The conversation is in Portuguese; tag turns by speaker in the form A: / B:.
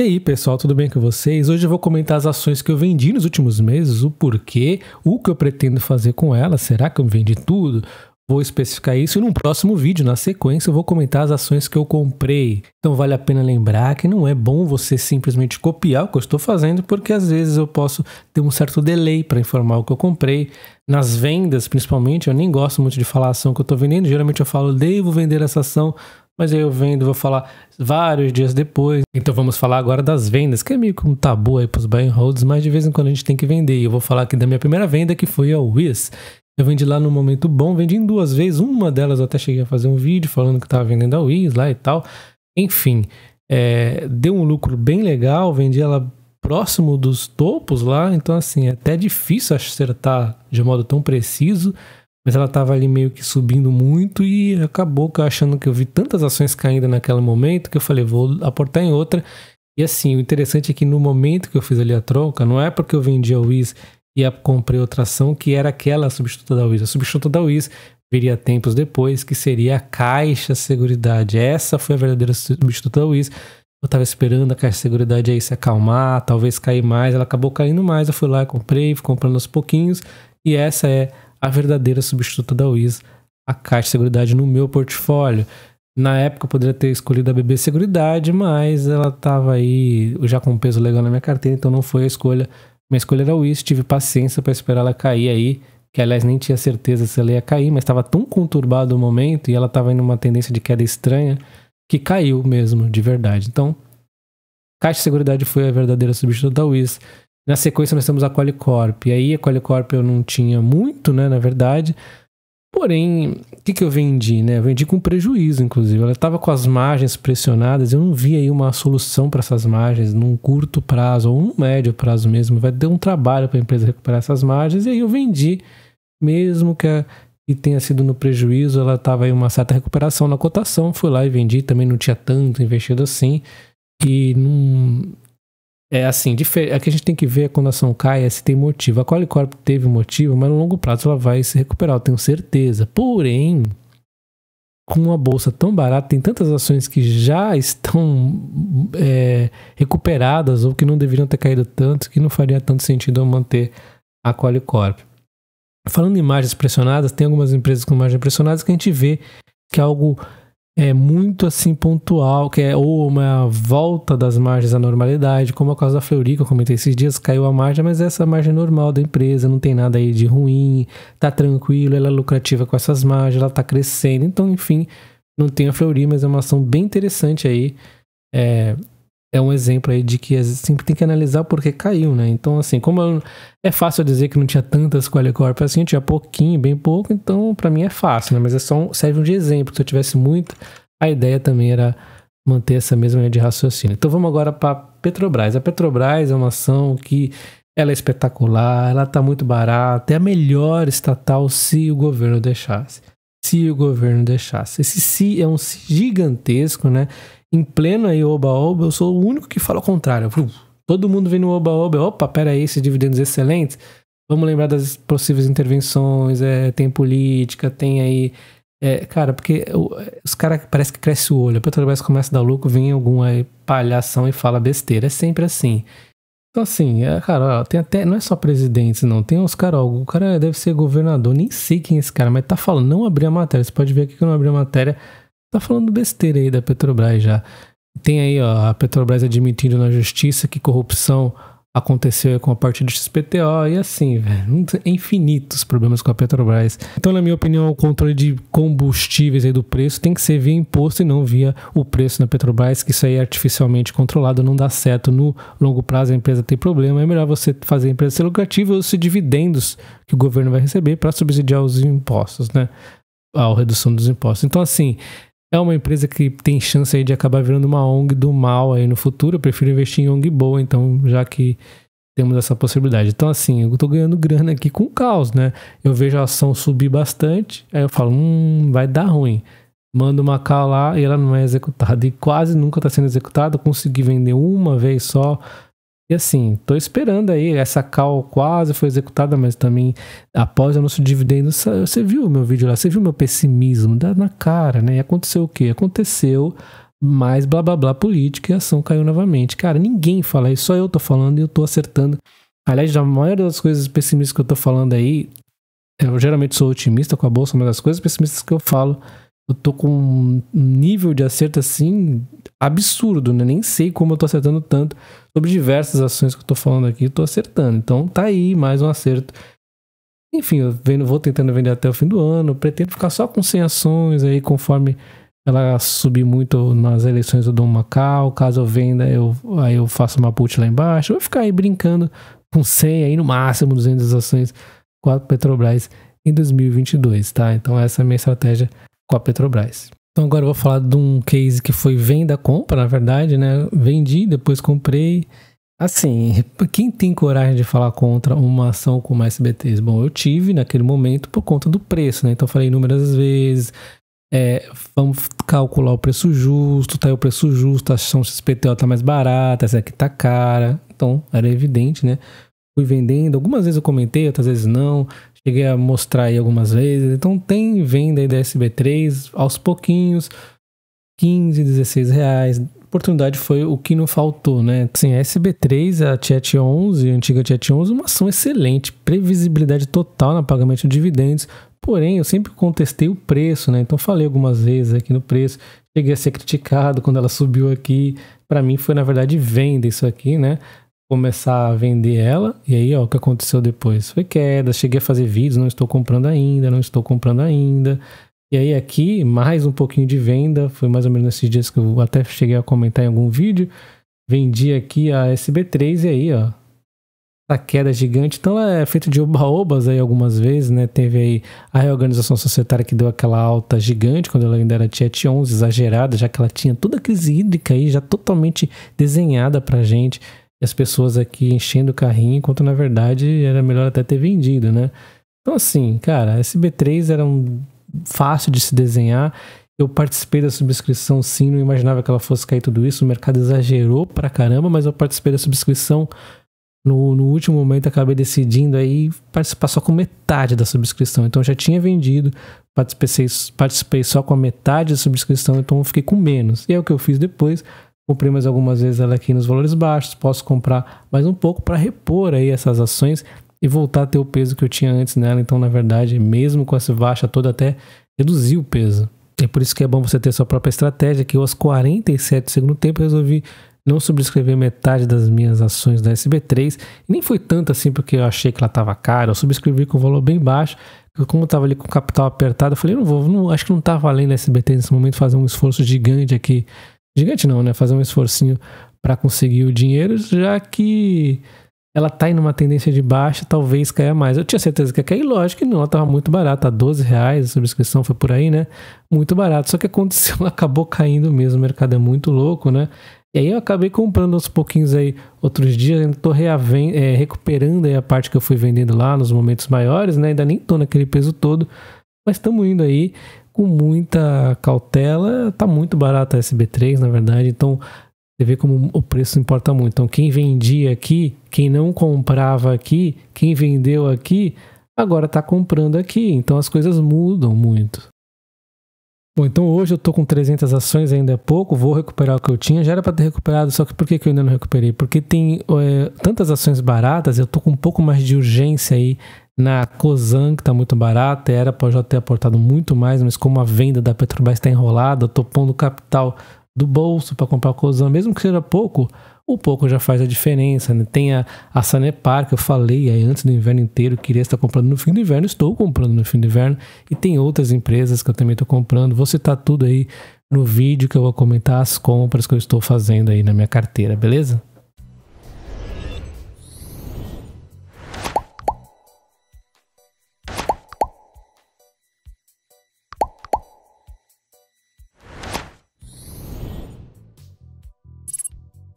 A: E aí, pessoal, tudo bem com vocês? Hoje eu vou comentar as ações que eu vendi nos últimos meses, o porquê, o que eu pretendo fazer com elas. Será que eu vendi tudo? Vou especificar isso e num próximo vídeo, na sequência, eu vou comentar as ações que eu comprei. Então vale a pena lembrar que não é bom você simplesmente copiar o que eu estou fazendo, porque às vezes eu posso ter um certo delay para informar o que eu comprei. Nas vendas, principalmente, eu nem gosto muito de falar a ação que eu estou vendendo, geralmente eu falo, devo vender essa ação mas aí eu vendo, vou falar vários dias depois. Então vamos falar agora das vendas, que é meio que um tabu aí para os buy and holds, mas de vez em quando a gente tem que vender. E eu vou falar aqui da minha primeira venda, que foi a Wiz. Eu vendi lá no momento bom, vendi em duas vezes. Uma delas eu até cheguei a fazer um vídeo falando que estava vendendo a Wiz lá e tal. Enfim, é, deu um lucro bem legal, vendi ela próximo dos topos lá, então assim, é até difícil acertar de modo tão preciso, mas ela estava ali meio que subindo muito e acabou achando que eu vi tantas ações caindo naquele momento que eu falei, vou aportar em outra. E assim, o interessante é que no momento que eu fiz ali a troca, não é porque eu vendi a Wiz e a comprei outra ação que era aquela substituta da Wiz. A substituta da Wiz viria tempos depois, que seria a Caixa Seguridade. Essa foi a verdadeira substituta da Wiz. Eu estava esperando a Caixa Seguridade aí se acalmar, talvez cair mais. Ela acabou caindo mais. Eu fui lá, comprei, fui comprando aos pouquinhos. E essa é a verdadeira substituta da Wiz, a Caixa de Seguridade, no meu portfólio. Na época eu poderia ter escolhido a BB Seguridade, mas ela estava aí já com um peso legal na minha carteira, então não foi a escolha. Minha escolha era a Wiz, tive paciência para esperar ela cair aí, que aliás nem tinha certeza se ela ia cair, mas estava tão conturbado o momento e ela estava em uma tendência de queda estranha que caiu mesmo, de verdade. Então, Caixa de Seguridade foi a verdadeira substituta da Wiz. Na sequência, nós temos a Qualicorp. E aí, a Qualicorp eu não tinha muito, né? Na verdade. Porém, o que, que eu vendi, né? Eu vendi com prejuízo, inclusive. Ela estava com as margens pressionadas. Eu não vi aí uma solução para essas margens num curto prazo ou um médio prazo mesmo. Vai ter um trabalho para a empresa recuperar essas margens. E aí eu vendi, mesmo que a, tenha sido no prejuízo, ela estava em uma certa recuperação na cotação. Fui lá e vendi, também não tinha tanto investido assim. E não, é assim, é que a gente tem que ver a ação cai é se tem motivo. A Qualicorp teve motivo, mas no longo prazo ela vai se recuperar, eu tenho certeza. Porém, com uma bolsa tão barata, tem tantas ações que já estão é, recuperadas ou que não deveriam ter caído tanto, que não faria tanto sentido eu manter a Qualicorp. Falando em margens pressionadas, tem algumas empresas com margens pressionadas que a gente vê que é algo é muito assim pontual, que é ou uma volta das margens à normalidade, como a causa da Fleury, que eu comentei esses dias, caiu a margem, mas essa é margem normal da empresa, não tem nada aí de ruim, tá tranquilo, ela é lucrativa com essas margens, ela tá crescendo, então enfim, não tem a Fleury, mas é uma ação bem interessante aí, é, é um exemplo aí de que sempre tem que analisar porque caiu, né? Então, assim, como eu, é fácil dizer que não tinha tantas Qualicorp assim, tinha pouquinho, bem pouco, então para mim é fácil, né? Mas é só um, serve de exemplo. Se eu tivesse muito, a ideia também era manter essa mesma linha de raciocínio. Então vamos agora para Petrobras. A Petrobras é uma ação que ela é espetacular, ela está muito barata, é a melhor estatal se o governo deixasse se o governo deixasse. Esse se é um se gigantesco, né? Em pleno aí oba-oba, eu sou o único que fala o contrário. Todo mundo vem no oba-oba, opa, pera aí, esses dividendos excelentes. Vamos lembrar das possíveis intervenções, é, tem política, tem aí... É, cara, porque os caras parece que cresce o olho. A Petrobras começa a dar lucro, vem alguma palhação e fala besteira. É sempre assim. Então, assim, é, cara, tem até. Não é só presidentes, não. Tem uns caras, o cara deve ser governador, nem sei quem é esse cara, mas tá falando, não abrir a matéria. Você pode ver aqui que eu não abri a matéria. Tá falando besteira aí da Petrobras já. Tem aí, ó, a Petrobras admitindo na justiça que corrupção aconteceu com a parte do XPTO e assim, velho. É Infinitos problemas com a Petrobras. Então, na minha opinião, o controle de combustíveis aí do preço tem que ser via imposto e não via o preço na Petrobras, que isso aí é artificialmente controlado, não dá certo. No longo prazo a empresa tem problema. É melhor você fazer a empresa ser lucrativa ou se dividendos que o governo vai receber para subsidiar os impostos, né? A redução dos impostos. Então, assim, é uma empresa que tem chance aí de acabar virando uma ONG do mal aí no futuro. Eu prefiro investir em ONG boa, então, já que temos essa possibilidade. Então, assim, eu tô ganhando grana aqui com caos, né? Eu vejo a ação subir bastante, aí eu falo, hum, vai dar ruim. Mando uma call lá e ela não é executada. E quase nunca está sendo executada. Consegui vender uma vez só e assim, tô esperando aí. Essa call quase foi executada, mas também após o nosso dividendo, você viu o meu vídeo lá, você viu meu pessimismo, dá na cara, né? E aconteceu o quê? Aconteceu mais blá blá blá política e a ação caiu novamente. Cara, ninguém fala isso, só eu tô falando e eu tô acertando. Aliás, a maioria das coisas pessimistas que eu tô falando aí, eu geralmente sou otimista com a bolsa, mas as coisas pessimistas que eu falo eu tô com um nível de acerto assim absurdo, né? Nem sei como eu tô acertando tanto sobre diversas ações que eu tô falando aqui, eu tô acertando. Então tá aí mais um acerto. Enfim, eu vendo, vou tentando vender até o fim do ano, pretendo ficar só com 100 ações aí conforme ela subir muito nas eleições eu dou uma cal, caso eu venda, eu aí eu faço uma put lá embaixo. Eu vou ficar aí brincando com 100 aí no máximo 200 ações com a Petrobras em 2022, tá? Então essa é a minha estratégia com a Petrobras. Então agora eu vou falar de um case que foi venda-compra, na verdade, né? Vendi, depois comprei. Assim, quem tem coragem de falar contra uma ação como a SBTs? Bom, eu tive naquele momento por conta do preço, né? Então falei inúmeras vezes, é, vamos calcular o preço justo, tá aí o preço justo, a ação XPTO tá mais barata, essa aqui tá cara. Então, era evidente, né? Fui vendendo, algumas vezes eu comentei, outras vezes não. Cheguei a mostrar aí algumas vezes. Então tem venda aí da SB3 aos pouquinhos, 15, 16 reais. Oportunidade foi o que não faltou, né? Sim, a SB3, a Chat 11, a antiga Chat 11, uma ação excelente, previsibilidade total no pagamento de dividendos. Porém, eu sempre contestei o preço, né? Então falei algumas vezes aqui no preço, cheguei a ser criticado quando ela subiu aqui. Para mim foi na verdade venda isso aqui, né? começar a vender ela. E aí, ó, o que aconteceu depois? Foi queda, cheguei a fazer vídeos, não estou comprando ainda, não estou comprando ainda. E aí aqui, mais um pouquinho de venda, foi mais ou menos nesses dias que eu até cheguei a comentar em algum vídeo. Vendi aqui a SB3 e aí, ó, essa queda gigante. Então é feito de oba-obas aí algumas vezes, né? Teve aí a reorganização societária que deu aquela alta gigante quando ela ainda era Tiet 11, exagerada, já que ela tinha toda a crise hídrica aí já totalmente desenhada pra gente. E as pessoas aqui enchendo o carrinho, enquanto na verdade era melhor até ter vendido, né? Então, assim, cara, SB3 era um fácil de se desenhar. Eu participei da subscrição sim, não imaginava que ela fosse cair tudo isso. O mercado exagerou pra caramba, mas eu participei da subscrição. No, no último momento acabei decidindo aí participar só com metade da subscrição. Então já tinha vendido, participei, participei só com a metade da subscrição, então eu fiquei com menos. E é o que eu fiz depois. Comprei mais algumas vezes ela aqui nos valores baixos, posso comprar mais um pouco para repor aí essas ações e voltar a ter o peso que eu tinha antes nela. Então, na verdade, mesmo com essa baixa toda, até reduzi o peso. É por isso que é bom você ter sua própria estratégia, que eu aos 47 segundos segundo tempo resolvi não subscrever metade das minhas ações da SB3. E nem foi tanto assim porque eu achei que ela estava cara, eu subscrevi com um valor bem baixo. Como eu estava ali com o capital apertado, eu falei, não vou, não, acho que não está valendo a SBT nesse momento fazer um esforço gigante aqui Gigante não, né? Fazer um esforcinho para conseguir o dinheiro, já que ela tá em uma tendência de baixa, talvez caia mais. Eu tinha certeza que ia cair, lógico que não, ela tava muito barata, 12 reais a subscrição foi por aí, né? Muito barato, só que aconteceu, ela acabou caindo mesmo, o mercado é muito louco, né? E aí eu acabei comprando uns pouquinhos aí outros dias, ainda tô reaven é, recuperando aí a parte que eu fui vendendo lá nos momentos maiores, né? Ainda nem tô naquele peso todo, mas estamos indo aí com muita cautela. Tá muito barato a SB3, na verdade. Então, você vê como o preço importa muito. Então, quem vendia aqui, quem não comprava aqui, quem vendeu aqui, agora está comprando aqui. Então, as coisas mudam muito. Bom, então hoje eu estou com 300 ações, ainda é pouco, vou recuperar o que eu tinha. Já era para ter recuperado, só que por que, que eu ainda não recuperei? Porque tem é, tantas ações baratas, eu estou com um pouco mais de urgência aí na Cosan, que está muito barata, era para já ter aportado muito mais, mas como a venda da Petrobras está enrolada, eu estou pondo capital do bolso para comprar a Cosan, mesmo que seja pouco, o pouco já faz a diferença, né? Tem a, a Sanepar, que eu falei aí antes do inverno inteiro, queria estar comprando no fim do inverno, estou comprando no fim do inverno, e tem outras empresas que eu também estou comprando. Vou citar tudo aí no vídeo que eu vou comentar as compras que eu estou fazendo aí na minha carteira, beleza?